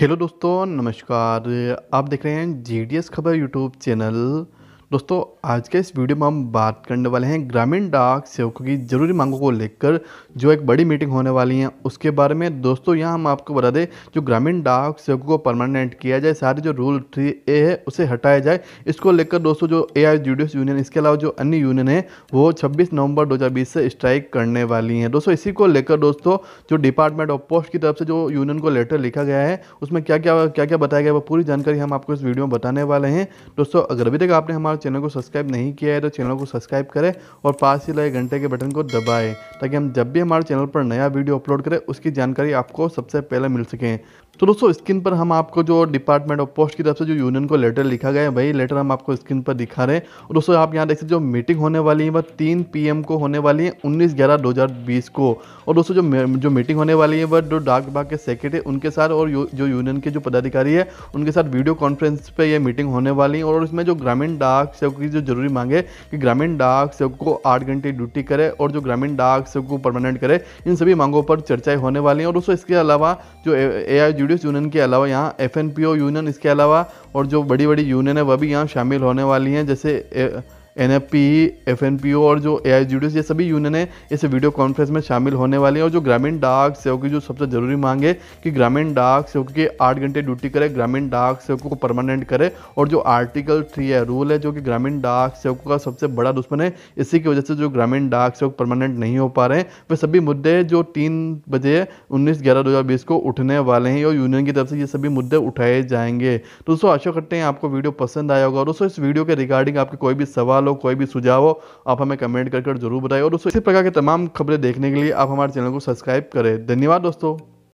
hello दोस्तों नमस्कार आप देख रहे हैं जी डी एस खबर यूट्यूब चैनल दोस्तों आज के इस वीडियो में हम बात करने वाले हैं ग्रामीण डाक सेवकों की जरूरी मांगों को लेकर जो एक बड़ी मीटिंग होने वाली है उसके बारे में दोस्तों यहाँ हम आपको बता दें जो ग्रामीण डाक सेवकों को परमानेंट किया जाए सारे जो रूल थ्री ए है उसे हटाया जाए इसको लेकर दोस्तों जो ए आई यूनियन इसके अलावा जो अन्य यूनियन है वो छब्बीस नवम्बर दो से स्ट्राइक करने वाली हैं दोस्तों इसी को लेकर दोस्तों जो डिपार्टमेंट ऑफ पोस्ट की तरफ से जो यूनियन को लेटर लिखा गया है उसमें क्या क्या क्या क्या बताया गया वो पूरी जानकारी हम आपको इस वीडियो में बताने वाले हैं दोस्तों अगर अभी तक आपने हमारे चैनल को सब्सक्राइब नहीं किया है तो चैनल को सब्सक्राइब करें और पास ही लगे घंटे के बटन को दबाएं ताकि हम जब भी हमारे चैनल पर नया वीडियो अपलोड करें उसकी जानकारी आपको सबसे पहले मिल सके तो दोस्तों स्क्रीन पर हम आपको जो डिपार्टमेंट ऑफ पोस्ट की तरफ से जो यूनियन को लेटर लिखा गया है वही लेटर हम आपको स्क्रीन पर दिखा रहे हैं और दोस्तों आप यहाँ देख सकते जो मीटिंग होने वाली है वह तीन पीएम को होने वाली है उन्नीस ग्यारह दो हज़ार बीस को और दोस्तों जो जो मीटिंग होने वाली है वह जो डाक विभाग के सेक्रेटरी उनके साथ और जो यूनियन के जो पदाधिकारी है उनके साथ वीडियो कॉन्फ्रेंस पर यह मीटिंग होने वाली है और इसमें जो ग्रामीण डाक सेवक की जो जरूरी मांग है कि ग्रामीण डाक सेवक को आठ घंटे ड्यूटी करे और जो ग्रामीण डाक सेवक को परमानेंट करे इन सभी मांगों पर चर्चाएं होने वाली हैं और दोस्तों इसके अलावा जो ए आई जूडियस यूनियन के अलावा यहाँ एफ यूनियन इसके अलावा और जो बड़ी बड़ी यूनियन है वह भी यहाँ शामिल होने वाली हैं जैसे N F P F N P O और जो ए आई डी ये सभी यूनियनें इस वीडियो कॉन्फ्रेंस में शामिल होने वाली हैं और जो ग्रामीण डाक सेवक की जो सबसे ज़रूरी मांग है कि ग्रामीण डाक सेवक के आठ घंटे ड्यूटी करे ग्रामीण डाक सेवकों को परमानेंट करे और जो आर्टिकल थ्री है रूल है जो कि ग्रामीण डाक सेवकों का सबसे बड़ा दुश्मन है इसी की वजह से जो ग्रामीण डाक सेवक परमानेंट नहीं हो पा रहे हैं वे सभी मुद्दे जो तीन बजे उन्नीस ग्यारह दो हज़ार बीस को उठने वाले हैं और यूनियन की तरफ से ये सभी मुद्दे उठाए जाएंगे दोस्तों आशा करते हैं आपको वीडियो पसंद आया होगा और दोस्तों इस वीडियो के रिगार्डिंग आपके कोई भी सवाल सवाल हो कोई भी सुझाव हो आप हमें कमेंट कर कर जरूर बताएं और दोस्तों इसी प्रकार के तमाम खबरें देखने के लिए आप हमारे चैनल को सब्सक्राइब करें धन्यवाद दोस्तों